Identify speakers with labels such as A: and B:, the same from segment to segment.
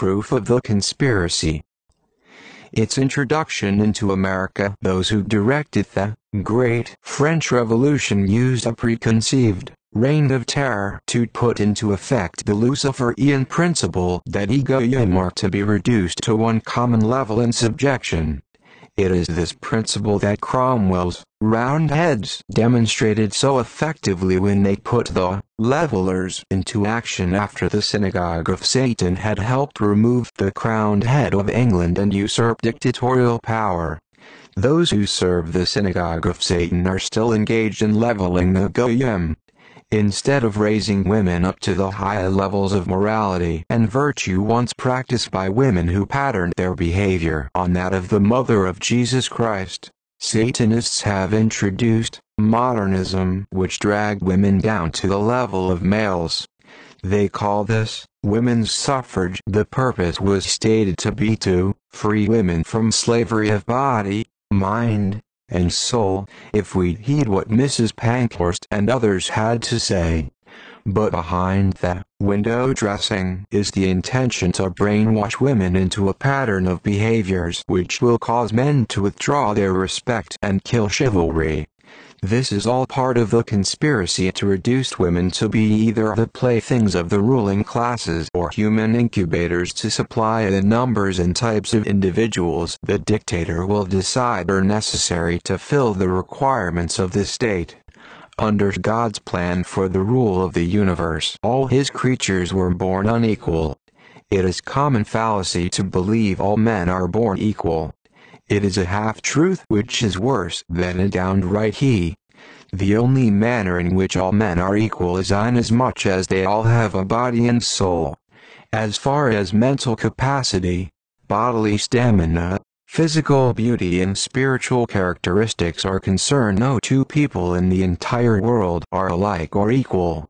A: proof of the conspiracy. Its introduction into America those who directed the Great French Revolution used a preconceived reign of terror to put into effect the Luciferian principle that ego are to be reduced to one common level in subjection. It is this principle that Cromwell's Roundheads demonstrated so effectively when they put the levelers into action after the synagogue of Satan had helped remove the crowned head of England and usurp dictatorial power. Those who serve the synagogue of Satan are still engaged in leveling the Goyim, instead of raising women up to the high levels of morality and virtue once practiced by women who patterned their behavior on that of the Mother of Jesus Christ. Satanists have introduced modernism which dragged women down to the level of males. They call this women's suffrage. The purpose was stated to be to free women from slavery of body, mind, and soul, if we heed what Mrs. Pankhurst and others had to say. But behind that window dressing is the intention to brainwash women into a pattern of behaviors which will cause men to withdraw their respect and kill chivalry. This is all part of the conspiracy to reduce women to be either the playthings of the ruling classes or human incubators to supply the numbers and types of individuals the dictator will decide are necessary to fill the requirements of the state. Under God's plan for the rule of the universe, all his creatures were born unequal. It is common fallacy to believe all men are born equal. It is a half-truth which is worse than a downright he. The only manner in which all men are equal is inasmuch as they all have a body and soul. As far as mental capacity, bodily stamina, physical beauty and spiritual characteristics are concerned no two people in the entire world are alike or equal.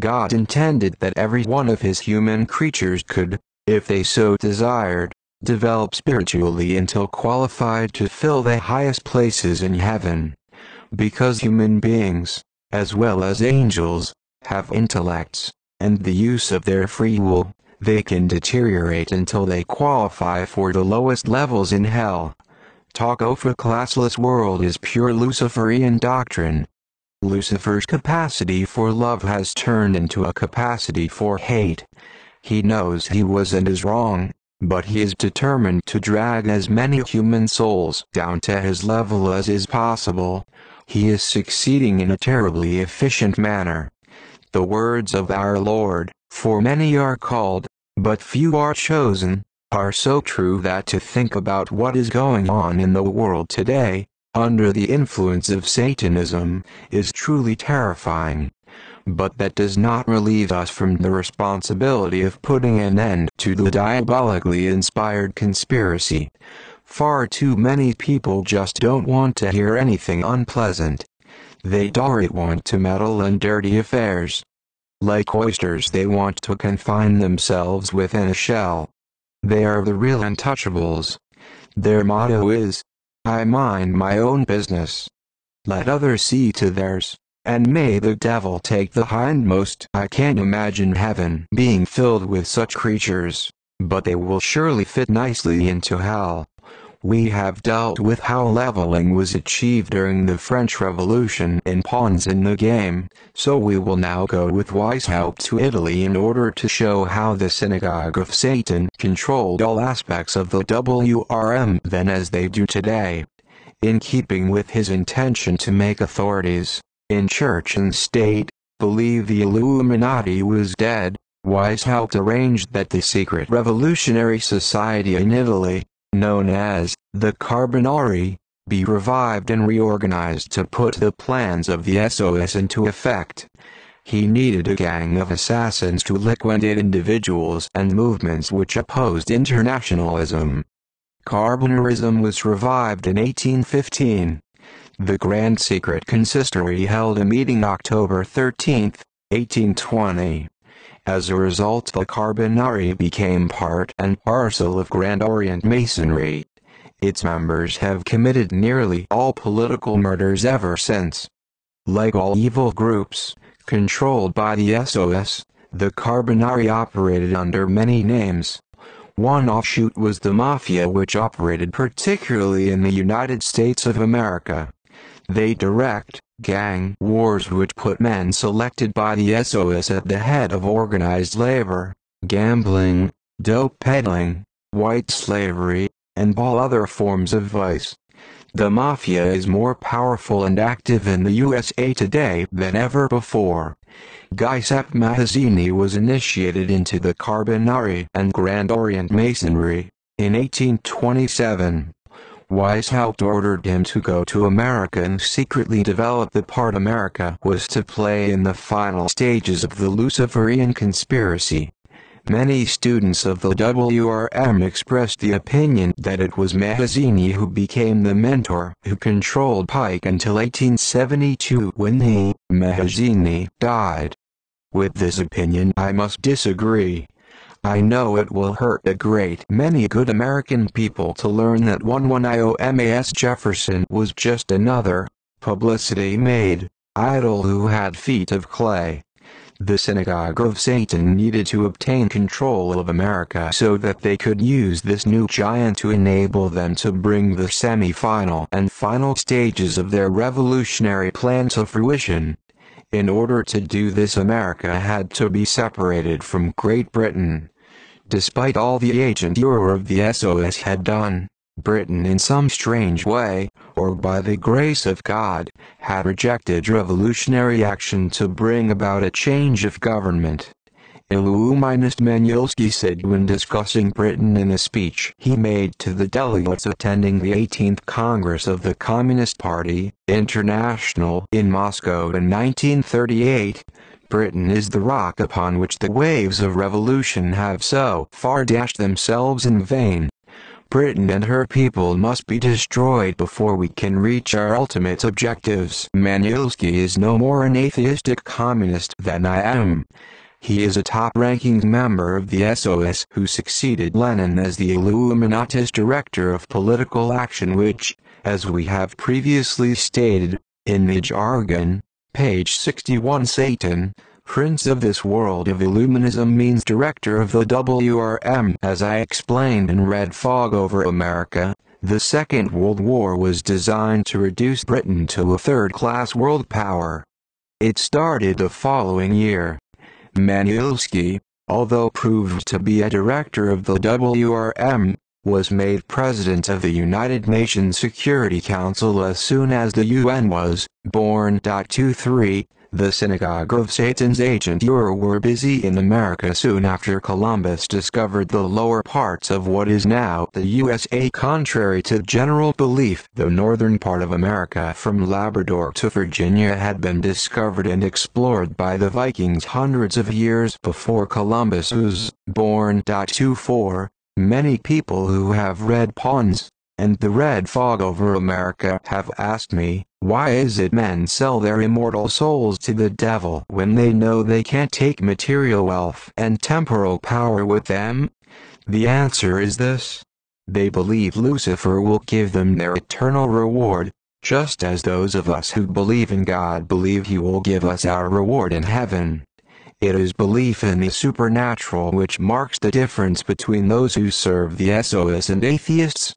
A: God intended that every one of his human creatures could, if they so desired, develop spiritually until qualified to fill the highest places in heaven. Because human beings, as well as angels, have intellects, and the use of their free will, they can deteriorate until they qualify for the lowest levels in hell. Talk of a classless world is pure Luciferian doctrine. Lucifer's capacity for love has turned into a capacity for hate. He knows he was and is wrong, but he is determined to drag as many human souls down to his level as is possible. He is succeeding in a terribly efficient manner. The words of our Lord, for many are called, but few are chosen, are so true that to think about what is going on in the world today, under the influence of Satanism, is truly terrifying but that does not relieve us from the responsibility of putting an end to the diabolically inspired conspiracy. Far too many people just don't want to hear anything unpleasant. They don't want to meddle in dirty affairs. Like oysters they want to confine themselves within a shell. They are the real untouchables. Their motto is, I mind my own business. Let others see to theirs. And may the devil take the hindmost. I can't imagine heaven being filled with such creatures, but they will surely fit nicely into hell. We have dealt with how leveling was achieved during the French Revolution in pawns in the game, so we will now go with Weishaupt to Italy in order to show how the Synagogue of Satan controlled all aspects of the WRM then as they do today, in keeping with his intention to make authorities in church and state, believe the Illuminati was dead, Wise helped arrange that the secret revolutionary society in Italy, known as the Carbonari, be revived and reorganized to put the plans of the SOS into effect. He needed a gang of assassins to liquidate individuals and movements which opposed internationalism. Carbonarism was revived in 1815, the Grand Secret Consistory held a meeting October 13, 1820. As a result the Carbonari became part and parcel of Grand Orient Masonry. Its members have committed nearly all political murders ever since. Like all evil groups, controlled by the SOS, the Carbonari operated under many names. One offshoot was the Mafia which operated particularly in the United States of America. They direct, gang wars which put men selected by the SOS at the head of organized labor, gambling, dope peddling, white slavery, and all other forms of vice. The mafia is more powerful and active in the USA today than ever before. Giuseppe Mazzini was initiated into the Carbonari and Grand Orient Masonry in 1827. Weishaupt ordered him to go to America and secretly develop the part America was to play in the final stages of the Luciferian conspiracy. Many students of the WRM expressed the opinion that it was Mazzini who became the mentor who controlled Pike until 1872 when he, Mazzini, died. With this opinion I must disagree. I know it will hurt a great many good American people to learn that 11IOMAS Jefferson was just another, publicity made, idol who had feet of clay. The synagogue of Satan needed to obtain control of America so that they could use this new giant to enable them to bring the semi-final and final stages of their revolutionary plan to fruition. In order to do this America had to be separated from Great Britain. Despite all the ancient Europe of the SOS had done, Britain in some strange way, or by the grace of God, had rejected revolutionary action to bring about a change of government. Illuminist Manuelski said when discussing Britain in a speech he made to the delegates attending the 18th Congress of the Communist Party International in Moscow in 1938, Britain is the rock upon which the waves of revolution have so far dashed themselves in vain. Britain and her people must be destroyed before we can reach our ultimate objectives. Manilsky is no more an atheistic communist than I am. He is a top-ranking member of the SOS who succeeded Lenin as the Illuminatis Director of Political Action which, as we have previously stated, in the jargon, Page 61 Satan, Prince of this world of Illuminism means director of the WRM. As I explained in Red Fog over America, the Second World War was designed to reduce Britain to a third-class world power. It started the following year. Manilsky, although proved to be a director of the WRM, was made President of the United Nations Security Council as soon as the UN was born. 23 the Synagogue of Satan's agent Ur were busy in America soon after Columbus discovered the lower parts of what is now the USA. Contrary to general belief, the northern part of America from Labrador to Virginia had been discovered and explored by the Vikings hundreds of years before Columbus was born. 24 Many people who have read Pawns and The Red Fog Over America have asked me, why is it men sell their immortal souls to the devil when they know they can't take material wealth and temporal power with them? The answer is this. They believe Lucifer will give them their eternal reward, just as those of us who believe in God believe he will give us our reward in heaven. It is belief in the supernatural which marks the difference between those who serve the SOS and atheists.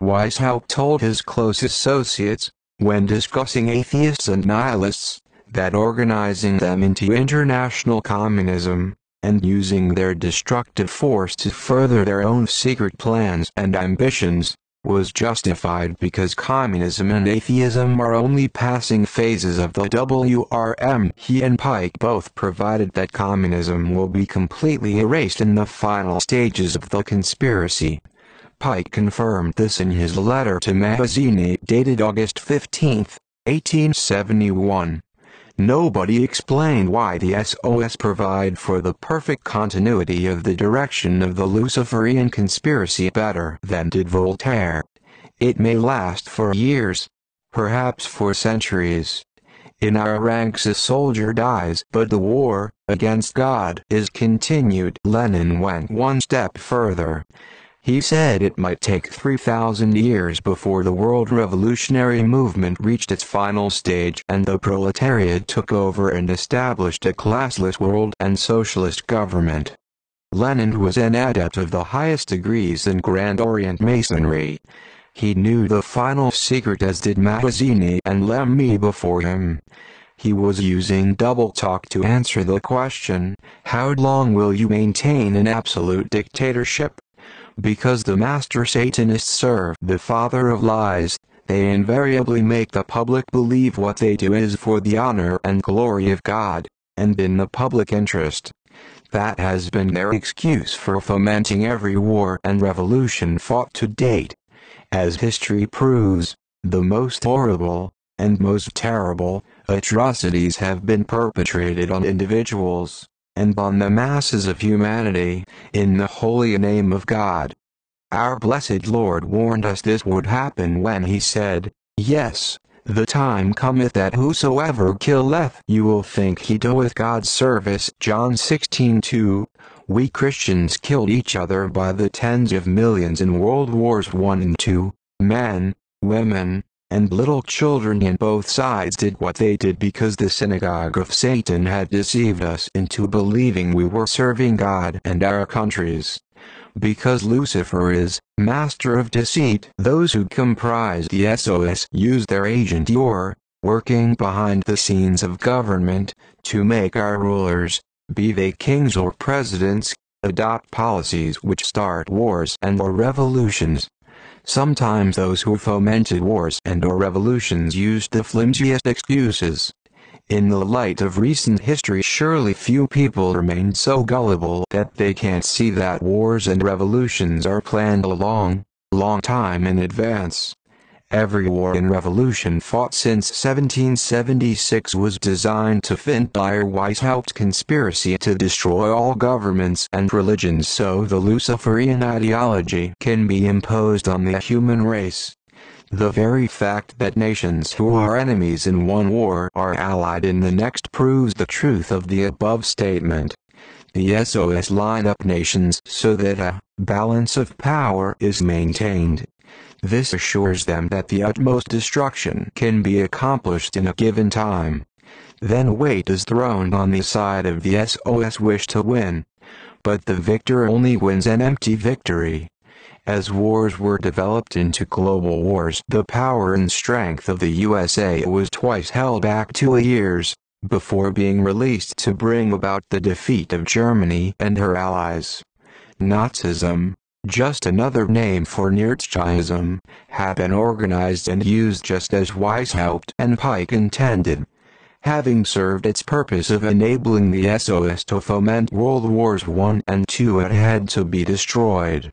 A: Weishaupt told his close associates, when discussing atheists and nihilists, that organizing them into international communism, and using their destructive force to further their own secret plans and ambitions, was justified because communism and atheism are only passing phases of the WRM. He and Pike both provided that communism will be completely erased in the final stages of the conspiracy. Pike confirmed this in his letter to Magazine dated August 15, 1871. Nobody explained why the SOS provide for the perfect continuity of the direction of the Luciferian conspiracy better than did Voltaire. It may last for years, perhaps for centuries. In our ranks a soldier dies, but the war against God is continued. Lenin went one step further. He said it might take 3,000 years before the world revolutionary movement reached its final stage and the proletariat took over and established a classless world and socialist government. Lenin was an adept of the highest degrees in Grand Orient Masonry. He knew the final secret as did Mazzini and Lemmy before him. He was using double talk to answer the question, how long will you maintain an absolute dictatorship? Because the master Satanists serve the father of lies, they invariably make the public believe what they do is for the honor and glory of God, and in the public interest. That has been their excuse for fomenting every war and revolution fought to date. As history proves, the most horrible, and most terrible, atrocities have been perpetrated on individuals, and on the masses of humanity, in the holy name of God. Our blessed Lord warned us this would happen when he said, Yes, the time cometh that whosoever killeth you will think he doeth God's service. John 16 2. We Christians killed each other by the tens of millions in World Wars 1 and 2. Men, women, and little children in both sides did what they did because the synagogue of Satan had deceived us into believing we were serving God and our countries. Because Lucifer is master of deceit, those who comprise the SOS use their agent Yor, working behind the scenes of government, to make our rulers, be they kings or presidents, adopt policies which start wars and or revolutions. Sometimes those who fomented wars and or revolutions used the flimsiest excuses. In the light of recent history surely few people remain so gullible that they can't see that wars and revolutions are planned a long, long time in advance. Every war and revolution fought since 1776 was designed to fit Dyer Weishaupt conspiracy to destroy all governments and religions so the Luciferian ideology can be imposed on the human race. The very fact that nations who are enemies in one war are allied in the next proves the truth of the above statement. The SOS line up nations so that a balance of power is maintained this assures them that the utmost destruction can be accomplished in a given time. Then weight is thrown on the side of the SOS wish to win. But the victor only wins an empty victory. As wars were developed into global wars, the power and strength of the USA was twice held back two years, before being released to bring about the defeat of Germany and her allies. Nazism, just another name for Nietzscheism, had been organized and used just as Weishaupt and Pike intended having served its purpose of enabling the SOS to foment World Wars I and II it had to be destroyed.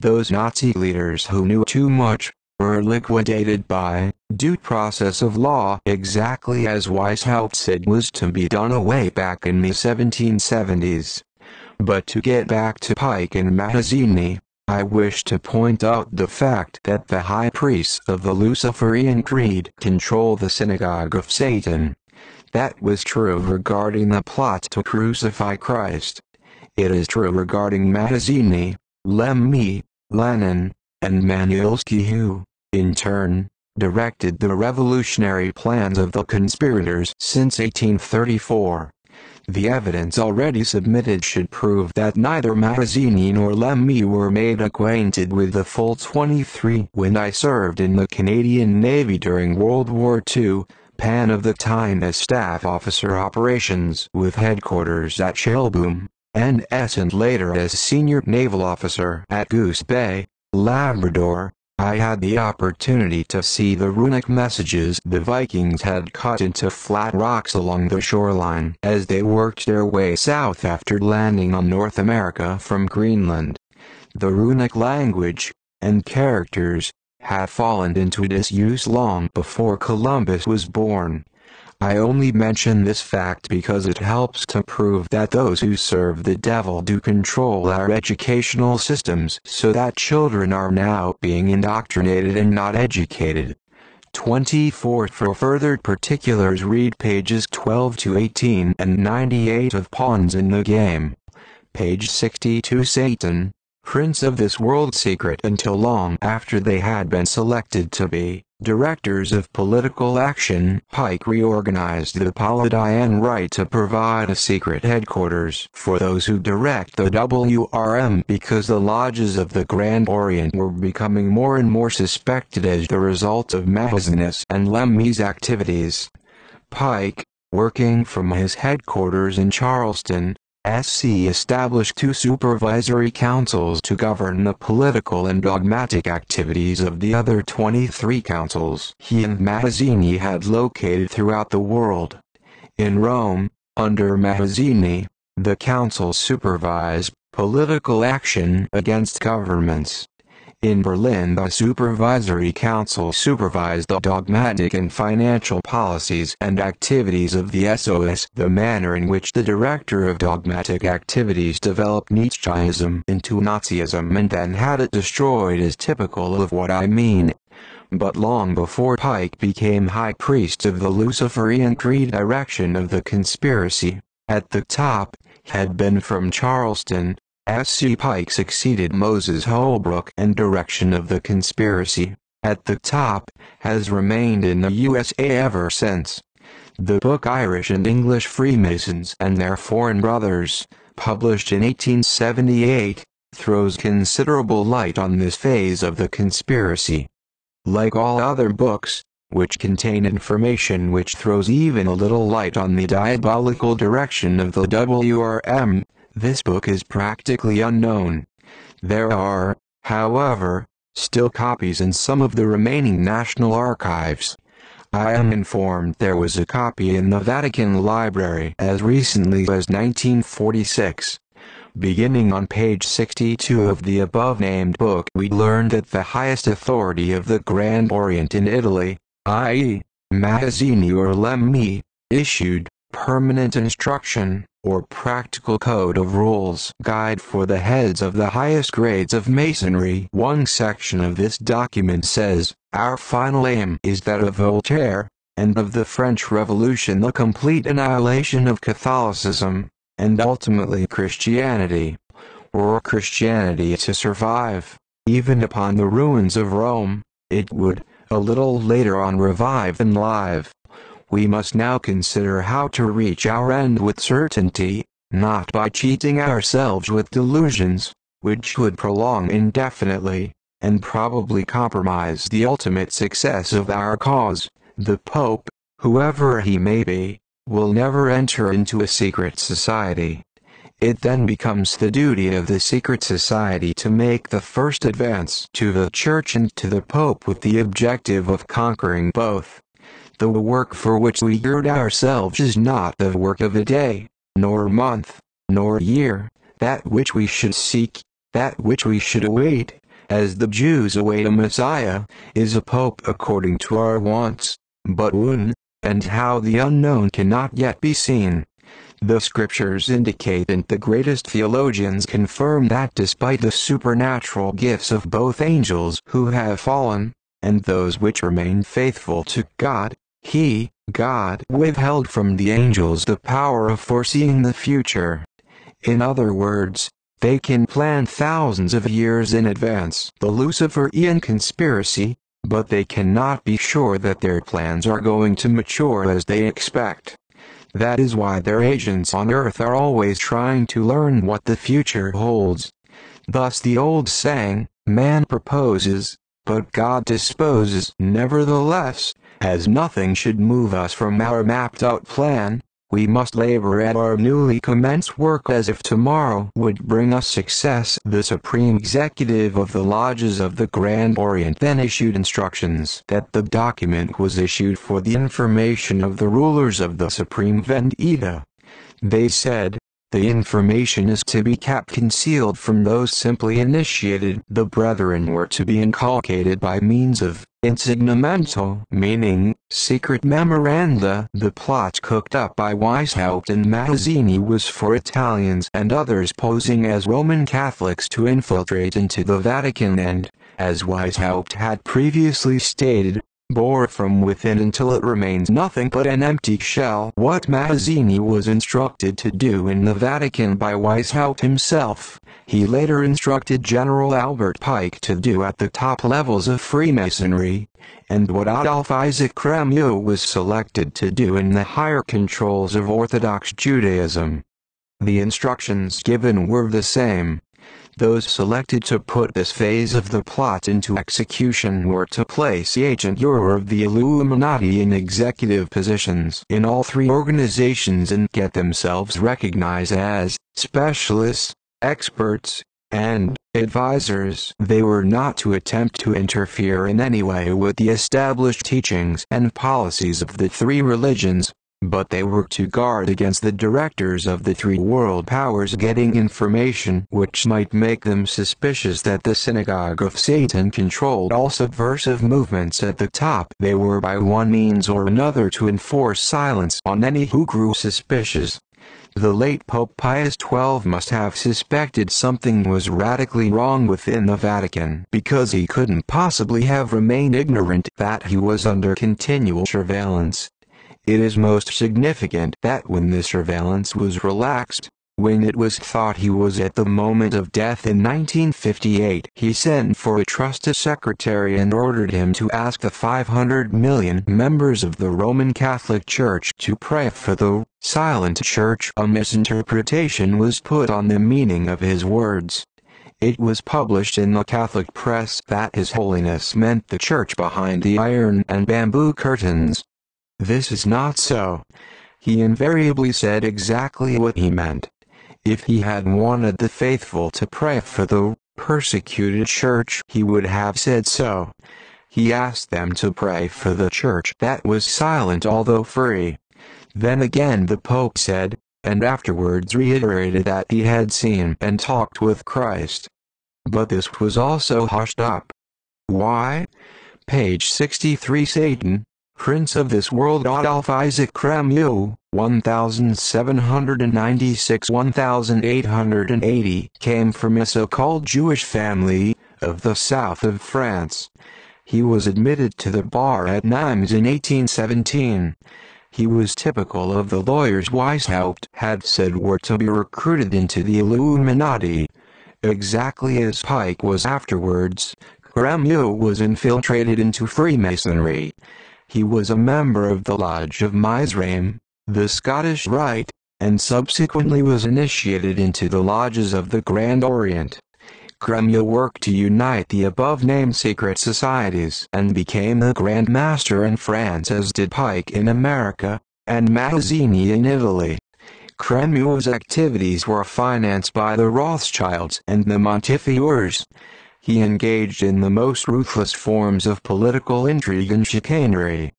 A: Those Nazi leaders who knew too much, were liquidated by, due process of law exactly as Weishaupt said was to be done away back in the 1770s. But to get back to Pike and Mazzini, I wish to point out the fact that the high priests of the Luciferian Creed control the synagogue of Satan. That was true regarding the plot to crucify Christ. It is true regarding Mattazzini, Lemmy, Lenin, and Manielsky who, in turn, directed the revolutionary plans of the conspirators since 1834. The evidence already submitted should prove that neither Mazzini nor Lemmy were made acquainted with the full 23 when I served in the Canadian Navy during World War II, pan of the time as Staff Officer Operations with headquarters at Shelboom, NS and later as Senior Naval Officer at Goose Bay, Labrador, I had the opportunity to see the runic messages the Vikings had cut into flat rocks along the shoreline as they worked their way south after landing on North America from Greenland. The runic language, and characters, had fallen into disuse long before Columbus was born. I only mention this fact because it helps to prove that those who serve the devil do control our educational systems so that children are now being indoctrinated and not educated. 24 For further particulars read pages 12 to 18 and 98 of Pawns in the Game. Page 62 Satan, Prince of this world secret until long after they had been selected to be Directors of Political Action, Pike reorganized the Polityan right to provide a secret headquarters for those who direct the WRM because the lodges of the Grand Orient were becoming more and more suspected as the result of Mahazin's and Lemmy's activities. Pike, working from his headquarters in Charleston, SC established two supervisory councils to govern the political and dogmatic activities of the other 23 councils he and Mazzini had located throughout the world. In Rome, under Mazzini, the council supervised political action against governments in Berlin the Supervisory Council supervised the dogmatic and financial policies and activities of the SOS. The manner in which the director of dogmatic activities developed Nietzscheism into Nazism and then had it destroyed is typical of what I mean. But long before Pike became high priest of the Luciferian creed direction of the conspiracy, at the top, had been from Charleston, S.C. Pike succeeded Moses Holbrook in direction of the conspiracy, at the top, has remained in the USA ever since. The book Irish and English Freemasons and Their Foreign Brothers, published in 1878, throws considerable light on this phase of the conspiracy. Like all other books, which contain information which throws even a little light on the diabolical direction of the WRM, this book is practically unknown. There are, however, still copies in some of the remaining national archives. I am informed there was a copy in the Vatican Library as recently as 1946. Beginning on page 62 of the above-named book we learn that the highest authority of the Grand Orient in Italy, i.e., Mazzini or Lemmi, issued permanent instruction or Practical Code of Rules Guide for the Heads of the Highest Grades of Masonry. One section of this document says, Our final aim is that of Voltaire, and of the French Revolution the complete annihilation of Catholicism, and ultimately Christianity, or Christianity to survive, even upon the ruins of Rome, it would, a little later on revive and live we must now consider how to reach our end with certainty, not by cheating ourselves with delusions, which would prolong indefinitely, and probably compromise the ultimate success of our cause. The Pope, whoever he may be, will never enter into a secret society. It then becomes the duty of the secret society to make the first advance to the Church and to the Pope with the objective of conquering both. The work for which we gird ourselves is not the work of a day, nor month, nor year, that which we should seek, that which we should await, as the Jews await a Messiah, is a Pope according to our wants, but when, and how the unknown cannot yet be seen. The scriptures indicate and the greatest theologians confirm that despite the supernatural gifts of both angels who have fallen, and those which remain faithful to God, he, God, withheld from the angels the power of foreseeing the future. In other words, they can plan thousands of years in advance the Luciferian conspiracy, but they cannot be sure that their plans are going to mature as they expect. That is why their agents on earth are always trying to learn what the future holds. Thus the old saying, man proposes, but God disposes. Nevertheless, as nothing should move us from our mapped out plan, we must labor at our newly commenced work as if tomorrow would bring us success. The Supreme Executive of the Lodges of the Grand Orient then issued instructions that the document was issued for the information of the rulers of the Supreme Vendita. They said, the information is to be kept concealed from those simply initiated. The brethren were to be inculcated by means of insignimental, meaning, secret memoranda. The plot cooked up by Weishaupt and Mazzini was for Italians and others posing as Roman Catholics to infiltrate into the Vatican and, as Weishaupt had previously stated, bore from within until it remains nothing but an empty shell. What Mazzini was instructed to do in the Vatican by Weishaupt himself, he later instructed General Albert Pike to do at the top levels of Freemasonry, and what Adolf Isaac Cremieux was selected to do in the higher controls of Orthodox Judaism. The instructions given were the same. Those selected to put this phase of the plot into execution were to place Agent Yor of the Illuminati in executive positions in all three organizations and get themselves recognized as specialists, experts, and advisors. They were not to attempt to interfere in any way with the established teachings and policies of the three religions, but they were to guard against the directors of the three world powers getting information which might make them suspicious that the synagogue of Satan controlled all subversive movements at the top. They were by one means or another to enforce silence on any who grew suspicious. The late Pope Pius XII must have suspected something was radically wrong within the Vatican because he couldn't possibly have remained ignorant that he was under continual surveillance. It is most significant that when the surveillance was relaxed, when it was thought he was at the moment of death in 1958, he sent for a trusted secretary and ordered him to ask the 500 million members of the Roman Catholic Church to pray for the silent church. A misinterpretation was put on the meaning of his words. It was published in the Catholic press that His Holiness meant the church behind the iron and bamboo curtains. This is not so. He invariably said exactly what he meant. If he had wanted the faithful to pray for the persecuted church, he would have said so. He asked them to pray for the church that was silent although free. Then again the Pope said, and afterwards reiterated that he had seen and talked with Christ. But this was also hushed up. Why? Page 63 Satan, Prince of this world Adolf Isaac Cremieux, 1796-1880, came from a so-called Jewish family, of the south of France. He was admitted to the bar at Nimes in 1817. He was typical of the lawyers Weishaupt had said were to be recruited into the Illuminati. Exactly as Pike was afterwards, Cremieux was infiltrated into Freemasonry. He was a member of the Lodge of Mizraim, the Scottish Rite, and subsequently was initiated into the lodges of the Grand Orient. Gremia worked to unite the above-named secret societies and became a Grand Master in France as did Pike in America, and Mazzini in Italy. Cremua's activities were financed by the Rothschilds and the Montefiores he engaged in the most ruthless forms of political intrigue and chicanery.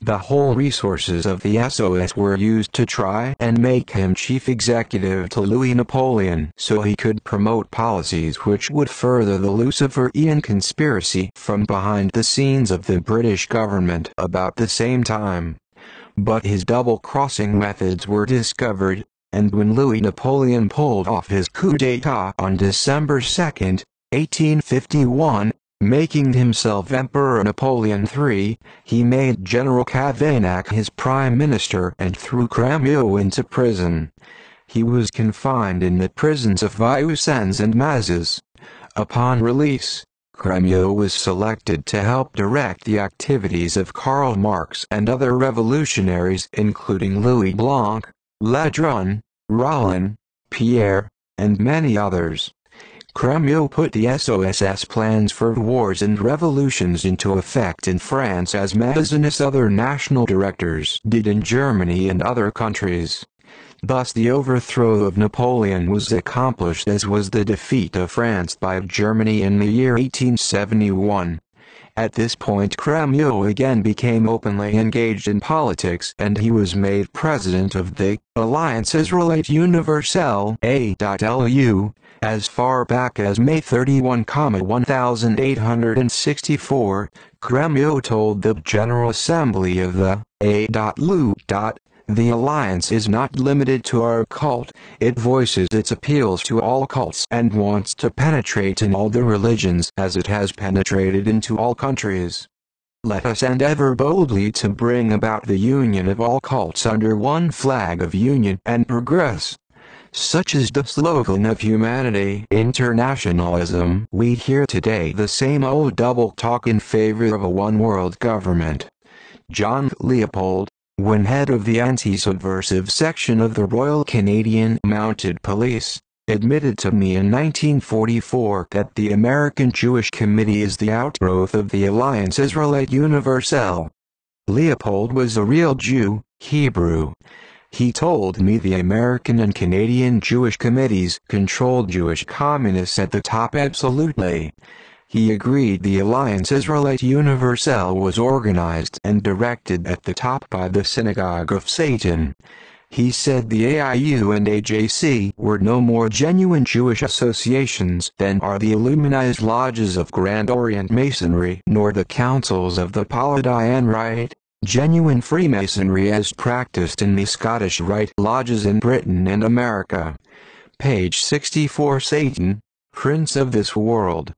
A: The whole resources of the SOS were used to try and make him chief executive to Louis Napoleon so he could promote policies which would further the Luciferian conspiracy from behind the scenes of the British government about the same time. But his double-crossing methods were discovered, and when Louis Napoleon pulled off his coup d'état on December 2, 1851, making himself Emperor Napoleon III, he made General Cavaignac his prime minister and threw Cramail into prison. He was confined in the prisons of Vincennes and Mazas. Upon release, Cremieux was selected to help direct the activities of Karl Marx and other revolutionaries including Louis Blanc, Ladron, Rollin, Pierre, and many others. Cromwell put the SOS's plans for wars and revolutions into effect in France as Madison's other national directors did in Germany and other countries. Thus the overthrow of Napoleon was accomplished as was the defeat of France by Germany in the year 1871. At this point Cromwell again became openly engaged in politics and he was made president of the Alliances Israelite Universelle A.L.U as far back as May 31, 1864, Kremio told the General Assembly of the A.Lu. The Alliance is not limited to our cult, it voices its appeals to all cults and wants to penetrate in all the religions as it has penetrated into all countries. Let us endeavor boldly to bring about the union of all cults under one flag of union and progress such as the slogan of humanity internationalism. We hear today the same old double talk in favor of a one world government. John Leopold, when head of the anti-subversive section of the Royal Canadian Mounted Police, admitted to me in 1944 that the American Jewish Committee is the outgrowth of the Alliance Israelite Universelle. Leopold was a real Jew, Hebrew, he told me the American and Canadian Jewish committees controlled Jewish communists at the top absolutely. He agreed the Alliance Israelite Universelle was organized and directed at the top by the Synagogue of Satan. He said the AIU and AJC were no more genuine Jewish associations than are the Illuminized Lodges of Grand Orient Masonry nor the councils of the Polity Rite. Genuine Freemasonry as practiced in the Scottish Rite Lodges in Britain and America. Page 64 Satan, Prince of this World,